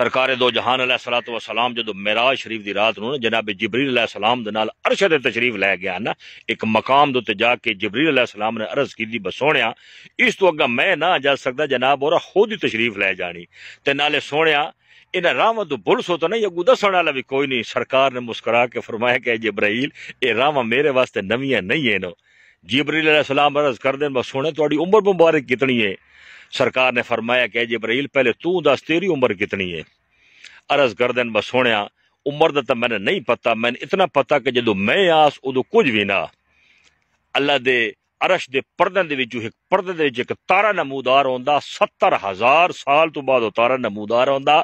सरकार दो जहान सलात वसलाम जो मेराज शरीफ की रात न जनाब जबरील सलाम के से तशरीफ लै गया ना एक मकाम के जाके जबरील सलाम ने अर्ज की बस सोने इस तू तो अगर मैं ना जा सकता जनाब और खुद ही तशरीफ लै जानी तो नाले सोने इन्हें रावं तो बुल सो तो नहीं अगू दस वाला भी कोई नहीं सरकार ने मुस्कुरा के फरमाया कि जबराइल ये रावं मेरे वास्ते नवी नहीं है नो जबरील सलाम अरज कर दे बस सोने थोड़ी उम्र मुबारक कितनी है सरकार ने फरमाया कि जबरील पहले तू दस तेरी उम्र कितनी है अरज कर दिन बस उम्र का तो मैंने नहीं पता मैंने इतना पता कि जो मैं आस उदो कुछ भी ना अल्लाह दे अरश के पर्दन के एक पर्दन एक तारा नमूदार आता सत्तर हज़ार साल तो बाद तारा नमूदार आता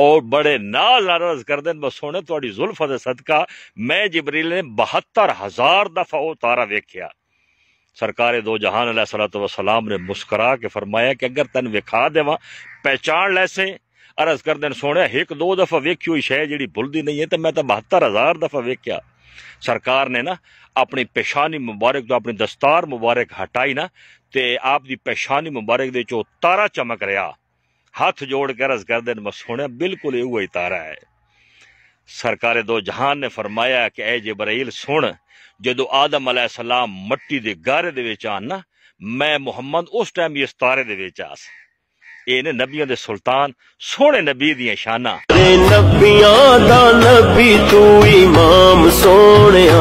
और बड़े नाल नाराज करते हैं बस सोने थोड़ी जुल्फ के सदका मैं जबरील ने बहत्तर हज़ार दफा वह तारा वेख्या सरकार दो जहान सलाम ने मुस्करा के फरमाया कि अगर तेन विखा देव पहचान लैसे अरज कर दिन सोने एक दो दफा वेखी हुई शह जी भुलती नहीं है तो मैं तो बहत्तर हजार दफा वेख्या सरकार ने ना अपनी पेशानी मुबारक तो अपनी दस्तार मुबारक हटाई ना तो आप दी पेशानी मुबारक दे तारा चमक रहा हाथ जोड़ के अरज कर दिन मैं सोने बिल्कुल यू ही तारा है ਸਰਕਾਰੇ ਦੋ ਜਹਾਨ ਨੇ ਫਰਮਾਇਆ ਕਿ ਐ जबराइल ਸੁਣ ਜਦੋਂ ਆਦਮ ਅਲੈ ਸਲਾਮ ਮਿੱਟੀ ਦੇ ਗਾਰੇ ਦੇ ਵਿੱਚ ਆਨ ਨਾ ਮੈਂ ਮੁਹੰਮਦ ਉਸ ਟਾਈਮ ਇਸ ਤਾਰੇ ਦੇ ਵਿੱਚ ਆਸ ਇਹ ਨੇ ਨਬੀਆਂ ਦੇ ਸੁਲਤਾਨ ਸੋਹਣੇ ਨਬੀ ਦੀਆਂ ਸ਼ਾਨਾਂ ਤੇ ਨਬੀਆਂ ਦਾ ਨਬੀ ਤੂੰ ਇਮਾਮ ਸੋਹਣਿਆ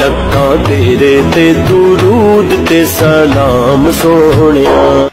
ਲੱਖਾਂ ਤੇਰੇ ਤੇ ਦਰੂਦ ਤੇ ਸਲਾਮ ਸੋਹਣਿਆ